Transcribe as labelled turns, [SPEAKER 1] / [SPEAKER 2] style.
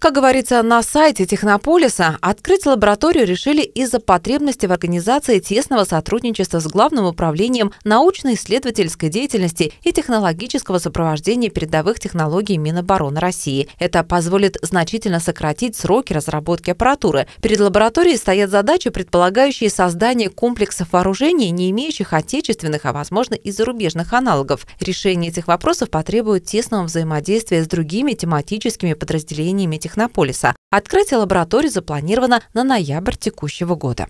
[SPEAKER 1] Как говорится на сайте Технополиса, открыть лабораторию решили из-за потребности в организации тесного сотрудничества с Главным управлением научно-исследовательской деятельности и технологического сопровождения передовых технологий Минобороны России. Это позволит значительно сократить сроки разработки аппаратуры. Перед лабораторией стоят задачи, предполагающие создание комплексов вооружений, не имеющих отечественных, а возможно и зарубежных аналогов. Решение этих вопросов потребует тесного взаимодействия с другими тематическими подразделениями технологий Технополиса. Открытие лаборатории запланировано на ноябрь текущего года.